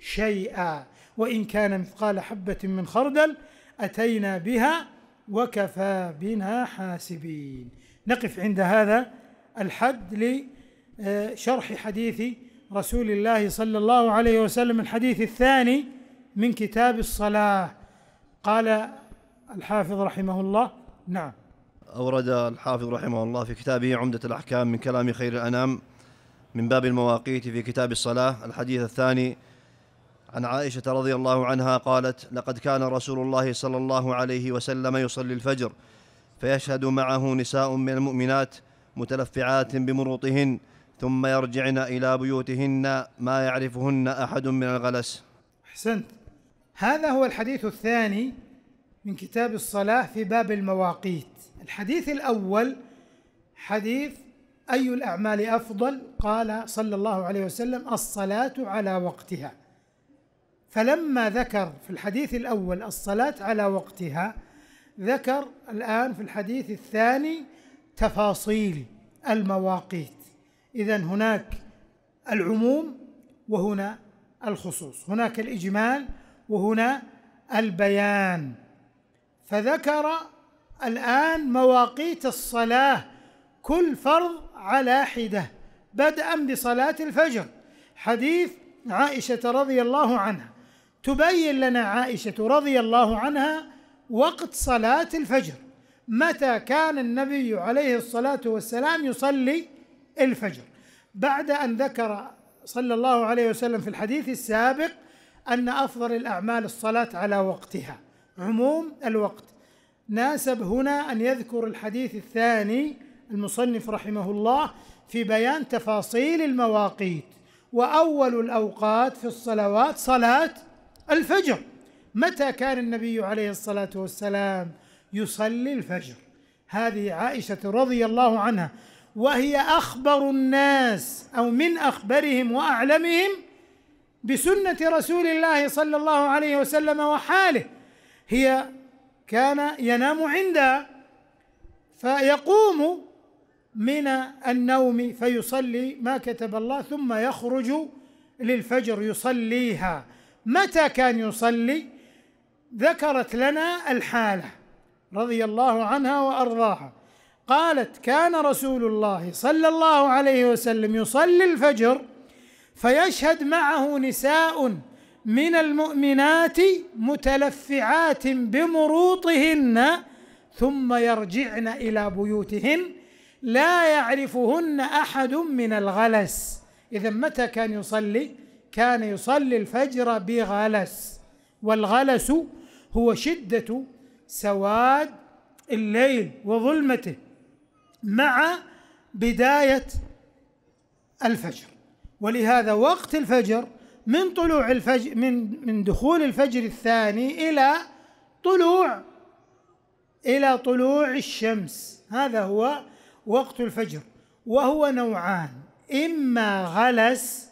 شيئا وإن كان مثقال حبة من خردل أتينا بها وكفى بنا حاسبين نقف عند هذا الحد لشرح حديث رسول الله صلى الله عليه وسلم الحديث الثاني من كتاب الصلاة قال الحافظ رحمه الله نعم أورد الحافظ رحمه الله في كتابه عمدة الأحكام من كلام خير الأنام من باب المواقيت في كتاب الصلاة الحديث الثاني عن عائشه رضي الله عنها قالت لقد كان رسول الله صلى الله عليه وسلم يصلي الفجر فيشهد معه نساء من المؤمنات متلفعات بمروطهن ثم يرجعن الى بيوتهن ما يعرفهن احد من الغلس احسنت هذا هو الحديث الثاني من كتاب الصلاه في باب المواقيت الحديث الاول حديث اي الاعمال افضل قال صلى الله عليه وسلم الصلاه على وقتها فلما ذكر في الحديث الأول الصلاة على وقتها ذكر الآن في الحديث الثاني تفاصيل المواقيت إذا هناك العموم وهنا الخصوص هناك الإجمال وهنا البيان فذكر الآن مواقيت الصلاة كل فرض على حدة بدءا بصلاة الفجر حديث عائشة رضي الله عنها تبين لنا عائشه رضي الله عنها وقت صلاه الفجر متى كان النبي عليه الصلاه والسلام يصلي الفجر بعد ان ذكر صلى الله عليه وسلم في الحديث السابق ان افضل الاعمال الصلاه على وقتها عموم الوقت ناسب هنا ان يذكر الحديث الثاني المصنف رحمه الله في بيان تفاصيل المواقيت واول الاوقات في الصلوات صلاه الفجر متى كان النبي عليه الصلاة والسلام يصلي الفجر هذه عائشة رضي الله عنها وهي أخبر الناس أو من أخبرهم وأعلمهم بسنة رسول الله صلى الله عليه وسلم وحاله هي كان ينام عندها فيقوم من النوم فيصلي ما كتب الله ثم يخرج للفجر يصليها متى كان يصلي ذكرت لنا الحاله رضي الله عنها وارضاها قالت كان رسول الله صلى الله عليه وسلم يصلي الفجر فيشهد معه نساء من المؤمنات متلفعات بمروطهن ثم يرجعن الى بيوتهن لا يعرفهن احد من الغلس اذا متى كان يصلي كان يصلي الفجر بغلس والغلس هو شدة سواد الليل وظلمته مع بداية الفجر ولهذا وقت الفجر من طلوع الفجر من من دخول الفجر الثاني إلى طلوع إلى طلوع الشمس هذا هو وقت الفجر وهو نوعان إما غلس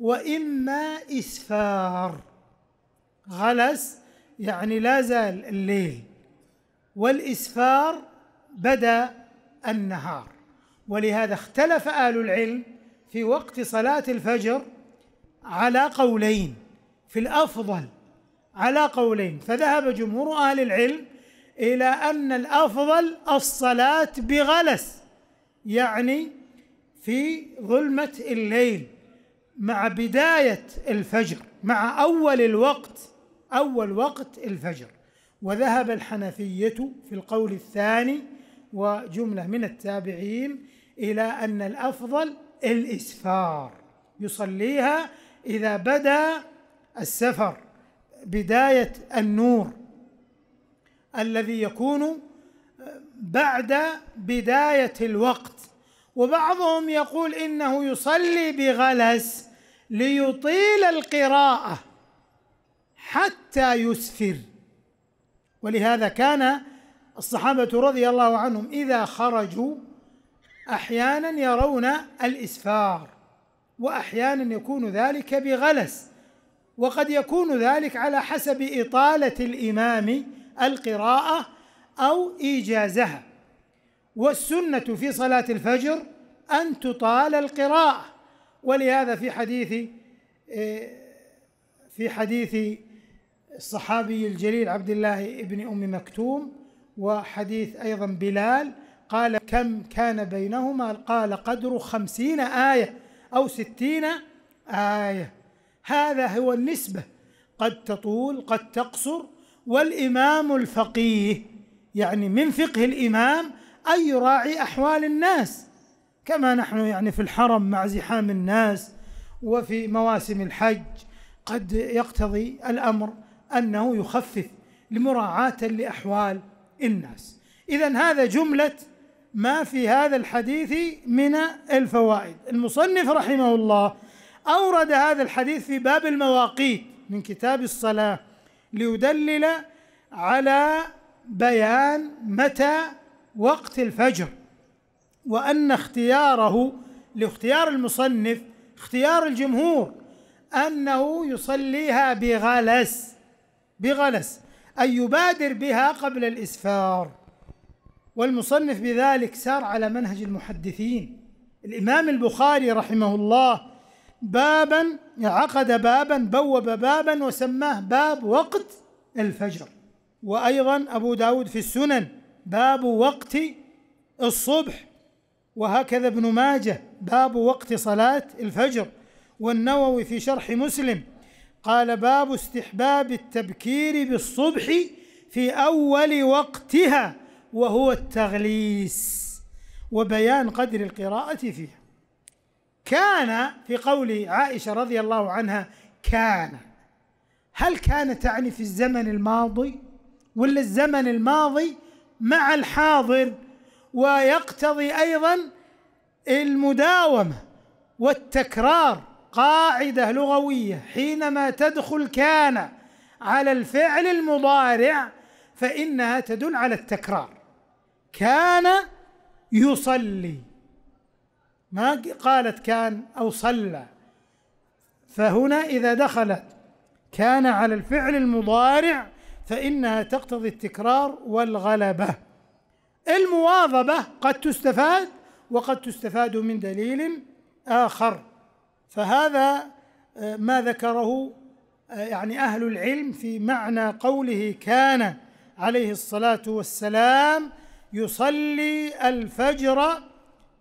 وإما إسفار غلس يعني لا زال الليل والإسفار بدا النهار ولهذا اختلف أهل العلم في وقت صلاة الفجر على قولين في الأفضل على قولين فذهب جمهور أهل العلم إلى أن الأفضل الصلاة بغلس يعني في ظلمة الليل مع بداية الفجر مع أول الوقت أول وقت الفجر وذهب الحنفية في القول الثاني وجملة من التابعين إلى أن الأفضل الإسفار يصليها إذا بدا السفر بداية النور الذي يكون آه، بعد بداية الوقت وبعضهم يقول انه يصلي بغلس ليطيل القراءه حتى يسفر ولهذا كان الصحابه رضي الله عنهم اذا خرجوا احيانا يرون الاسفار واحيانا يكون ذلك بغلس وقد يكون ذلك على حسب اطاله الامام القراءه او ايجازها والسنة في صلاة الفجر أن تطال القراءة ولهذا في حديث آه، في حديث الصحابي الجليل عبد الله بن أم مكتوم وحديث أيضا بلال قال كم كان بينهما قال قدر خمسين آية أو ستين آية هذا هو النسبة قد تطول قد تقصر والإمام الفقيه يعني من فقه الإمام أن يراعي أحوال الناس كما نحن يعني في الحرم مع زحام الناس وفي مواسم الحج قد يقتضي الأمر أنه يخفف لمراعاة لأحوال الناس إذا هذا جملة ما في هذا الحديث من الفوائد المصنف رحمه الله أورد هذا الحديث في باب المواقيت من كتاب الصلاة ليدلل على بيان متى وقت الفجر وأن اختياره لاختيار المصنف اختيار الجمهور أنه يصليها بغلس بغلس أي يبادر بها قبل الإسفار والمصنف بذلك سار على منهج المحدثين الإمام البخاري رحمه الله بابا عقد بابا بوب بابا وسماه باب وقت الفجر وأيضا أبو داود في السنن باب وقت الصبح وهكذا ابن ماجه باب وقت صلاة الفجر والنووي في شرح مسلم قال باب استحباب التبكير بالصبح في أول وقتها وهو التغليس وبيان قدر القراءة فيها كان في قول عائشة رضي الله عنها كان هل كان تعني في الزمن الماضي ولا الزمن الماضي مع الحاضر ويقتضي ايضا المداومه والتكرار قاعده لغويه حينما تدخل كان على الفعل المضارع فانها تدل على التكرار كان يصلي ما قالت كان او صلى فهنا اذا دخلت كان على الفعل المضارع فإنها تقتضي التكرار والغلبة المواظبة قد تستفاد وقد تستفاد من دليل آخر فهذا آه، ما ذكره آه، يعني أهل العلم في معنى قوله كان عليه الصلاة والسلام يصلي الفجر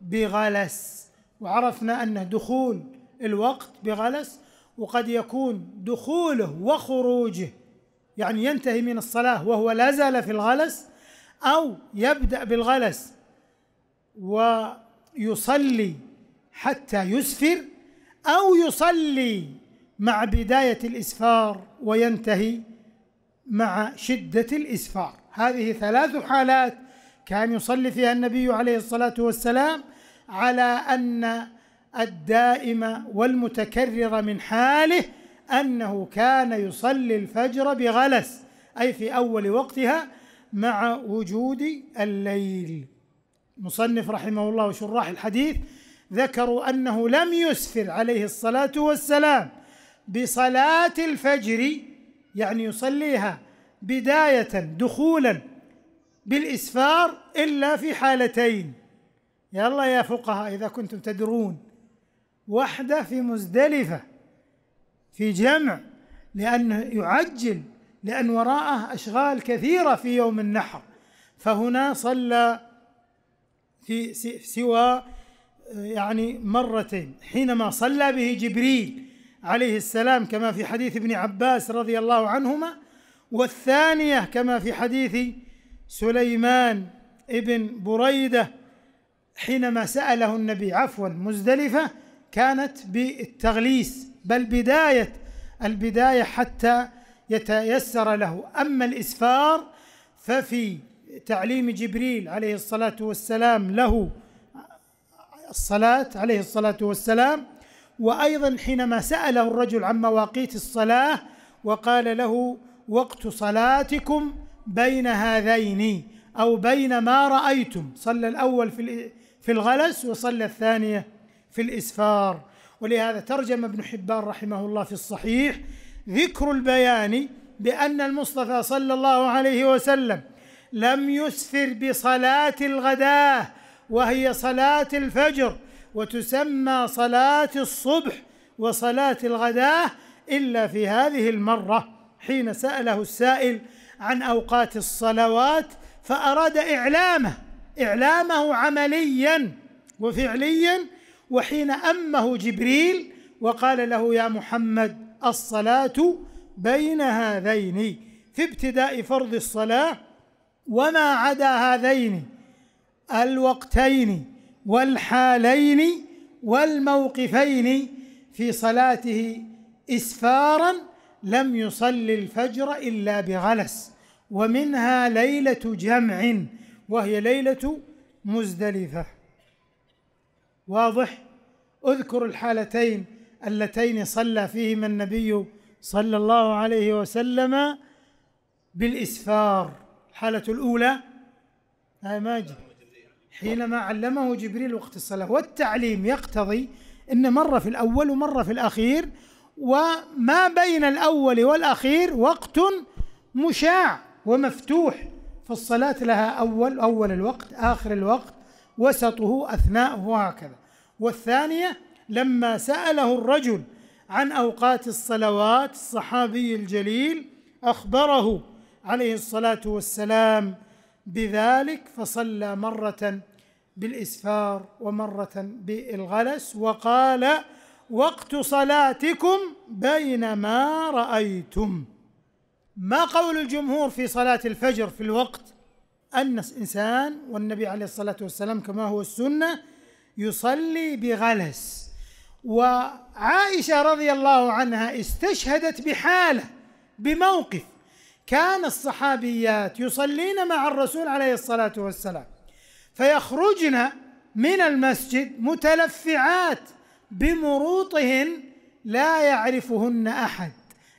بغلس وعرفنا أن دخول الوقت بغلس وقد يكون دخوله وخروجه يعني ينتهي من الصلاة وهو لا زال في الغلس أو يبدأ بالغلس ويصلي حتى يسفر أو يصلي مع بداية الإسفار وينتهي مع شدة الإسفار هذه ثلاث حالات كان يصلي فيها النبي عليه الصلاة والسلام على أن الدائم والمتكرر من حاله أنه كان يصلي الفجر بغلس أي في أول وقتها مع وجود الليل مصنف رحمه الله وشراح الحديث ذكروا أنه لم يسفر عليه الصلاة والسلام بصلاة الفجر يعني يصليها بداية دخولا بالإسفار إلا في حالتين يلا يا فقهاء إذا كنتم تدرون وحدة في مزدلفة في جمع لأنه يعجل لأن وراءه أشغال كثيرة في يوم النحر فهنا صلى في سوى يعني مرتين حينما صلى به جبريل عليه السلام كما في حديث ابن عباس رضي الله عنهما والثانية كما في حديث سليمان ابن بريدة حينما سأله النبي عفوا مزدلفة كانت بالتغليس بل بداية البداية حتى يتيسر له أما الإسفار ففي تعليم جبريل عليه الصلاة والسلام له الصلاة عليه الصلاة والسلام وأيضا حينما سأله الرجل عن مواقيت الصلاة وقال له وقت صلاتكم بين هذين أو بين ما رأيتم صلى الأول في في الغلس وصلى الثانية في الإسفار ولهذا ترجم ابن حبان رحمه الله في الصحيح ذكر البيان بأن المصطفى صلى الله عليه وسلم لم يسفر بصلاة الغداة وهي صلاة الفجر وتسمى صلاة الصبح وصلاة الغداة إلا في هذه المرة حين سأله السائل عن أوقات الصلوات فأراد إعلامه إعلامه عمليا وفعليا وحين أمه جبريل وقال له يا محمد الصلاة بين هذين في ابتداء فرض الصلاة وما عدا هذين الوقتين والحالين والموقفين في صلاته إسفارا لم يصلي الفجر إلا بغلس ومنها ليلة جمع وهي ليلة مزدلفة واضح اذكر الحالتين اللتين صلى فيهما النبي صلى الله عليه وسلم بالإسفار الحالة الأولى هاي ماجد حينما علمه جبريل وقت الصلاة والتعليم يقتضي أن مرة في الأول ومرة في الأخير وما بين الأول والأخير وقت مشاع ومفتوح فالصلاة لها أول أول الوقت آخر الوقت وسطه أثناءه هكذا والثانية لما سأله الرجل عن أوقات الصلوات الصحابي الجليل أخبره عليه الصلاة والسلام بذلك فصلى مرة بالإسفار ومرة بالغلس وقال وقت صلاتكم بينما رأيتم ما قول الجمهور في صلاة الفجر في الوقت أن إنسان والنبي عليه الصلاة والسلام كما هو السنة يصلي بغلس وعائشة رضي الله عنها استشهدت بحالة بموقف كان الصحابيات يصلين مع الرسول عليه الصلاة والسلام فيخرجن من المسجد متلفعات بمروطهن لا يعرفهن أحد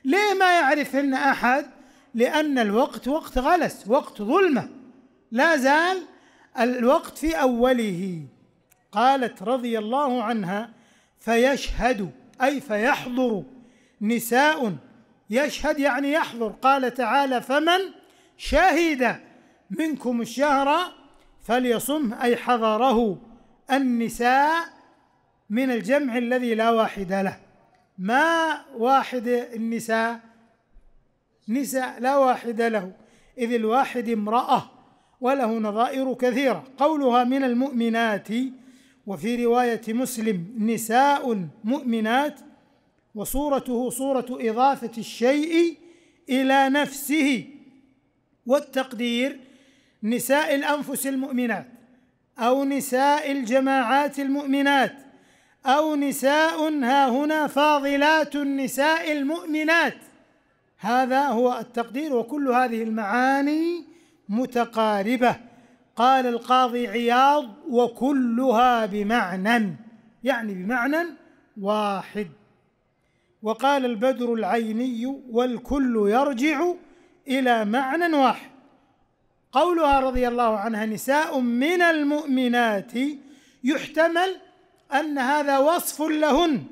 ليه ما يعرفهن أحد لأن الوقت وقت غلس وقت ظلمه لا زال الوقت في اوله قالت رضي الله عنها فيشهد اي فيحضر نساء يشهد يعني يحضر قال تعالى فمن شهد منكم الشهر فليصمه اي حضره النساء من الجمع الذي لا واحد له ما واحد النساء نساء لا واحد له إذ الواحد امرأة وله نظائر كثيرة قولها من المؤمنات وفي رواية مسلم نساء مؤمنات وصورته صورة إضافة الشيء إلى نفسه والتقدير نساء الأنفس المؤمنات أو نساء الجماعات المؤمنات أو نساء ها هنا فاضلات النساء المؤمنات هذا هو التقدير وكل هذه المعاني متقاربه قال القاضي عياض وكلها بمعنى يعني بمعنى واحد وقال البدر العيني والكل يرجع الى معنى واحد قولها رضي الله عنها نساء من المؤمنات يحتمل ان هذا وصف لهن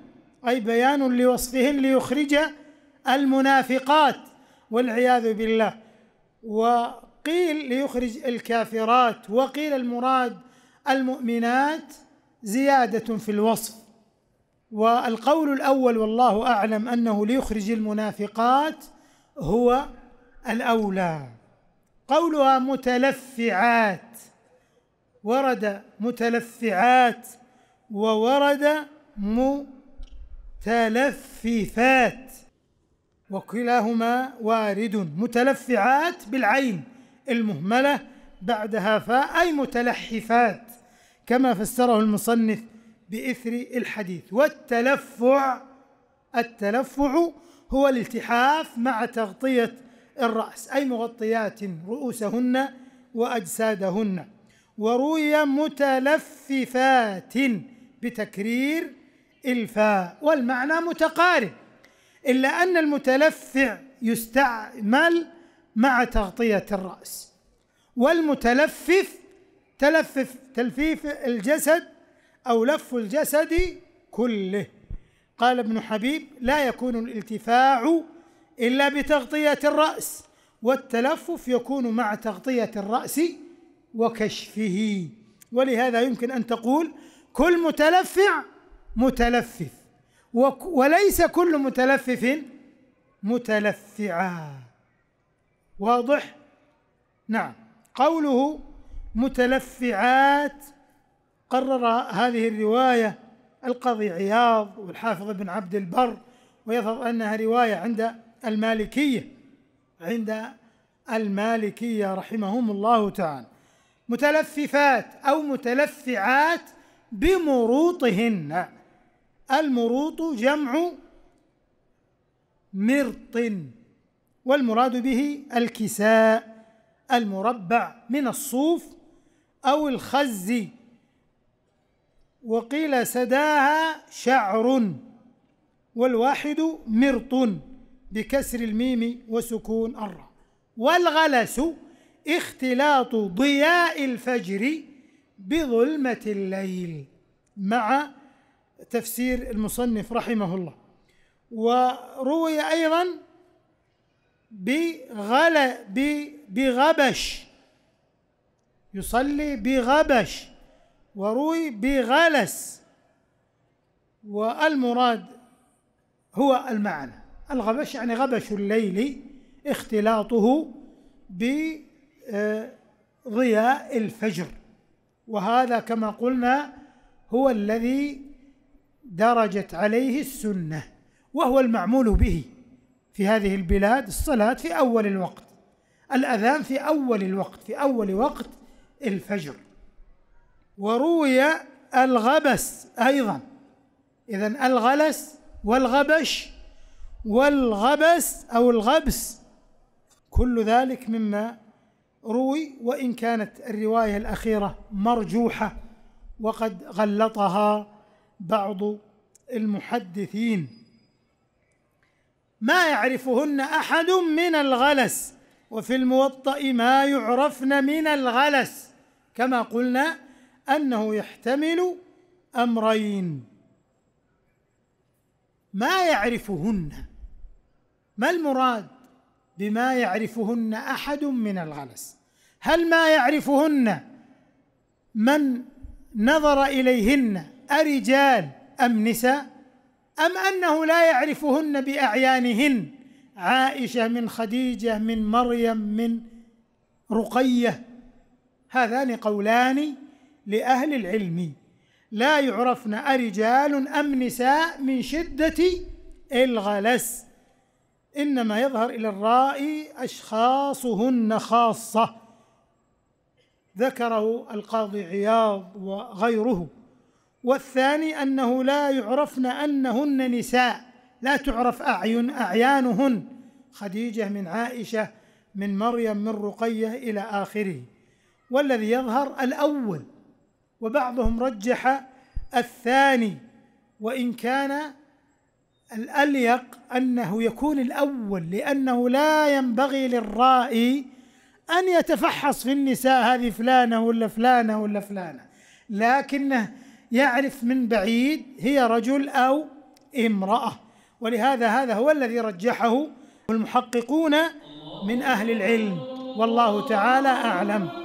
اي بيان لوصفهن ليخرج المنافقات والعياذ بالله و قيل ليخرج الكافرات وقيل المراد المؤمنات زيادة في الوصف والقول الأول والله أعلم أنه ليخرج المنافقات هو الأولى قولها متلفعات ورد متلفعات وورد متلففات وكلاهما وارد متلفعات بالعين المهملة بعدها فاء أي متلحفات كما فسره المصنف بإثر الحديث والتلفع التلفع هو الالتحاف مع تغطية الرأس أي مغطيات رؤوسهن وأجسادهن وروي متلففات بتكرير الفاء والمعنى متقارب إلا أن المتلفع يستعمل مع تغطية الرأس والمتلفف تلفف تلفيف الجسد أو لف الجسد كله قال ابن حبيب لا يكون الالتفاع إلا بتغطية الرأس والتلفف يكون مع تغطية الرأس وكشفه ولهذا يمكن أن تقول كل متلفع متلفف وليس كل متلفف متلفعا واضح نعم قوله متلفعات قرر هذه الروايه القاضي عياض والحافظ بن عبد البر ويظهر انها روايه عند المالكيه عند المالكيه رحمهم الله تعالى متلففات او متلفعات بمروطهن المروط جمع مرط والمراد به الكساء المربع من الصوف أو الخز وقيل سداها شعر والواحد مرط بكسر الميم وسكون الراء والغلس اختلاط ضياء الفجر بظلمة الليل مع تفسير المصنف رحمه الله وروي أيضا بغل بغبش يصلي بغبش وروي بغلس والمراد هو المعنى الغبش يعني غبش الليل اختلاطه بضياء آه، الفجر وهذا كما قلنا هو الذي درجت عليه السنه وهو المعمول به في هذه البلاد الصلاة في أول الوقت الأذان في أول الوقت في أول وقت الفجر وروي الغبس أيضا إذا الغلس والغبش والغبس أو الغبس كل ذلك مما روي وإن كانت الرواية الأخيرة مرجوحة وقد غلطها بعض المحدثين ما يعرفهن احد من الغلس وفي الموطأ ما يعرفن من الغلس كما قلنا انه يحتمل امرين ما يعرفهن ما المراد بما يعرفهن احد من الغلس هل ما يعرفهن من نظر اليهن ارجال ام نساء أم أنه لا يعرفهن بأعيانهن عائشة من خديجة من مريم من رقية هذان قولان لأهل العلم لا يعرفن أرجال أم نساء من شدة الغلس إنما يظهر إلى الرائي أشخاصهن خاصة ذكره القاضي عياض وغيره والثاني أنه لا يعرفن أنهن نساء لا تعرف أعين أعيانهن خديجة من عائشة من مريم من رقية إلى آخره والذي يظهر الأول وبعضهم رجح الثاني وإن كان الأليق أنه يكون الأول لأنه لا ينبغي للرائي أن يتفحص في النساء هذه فلانة ولا فلانة ولا فلانة لكنه يعرف من بعيد هي رجل أو امرأة ولهذا هذا هو الذي رجحه المحققون من أهل العلم والله تعالى أعلم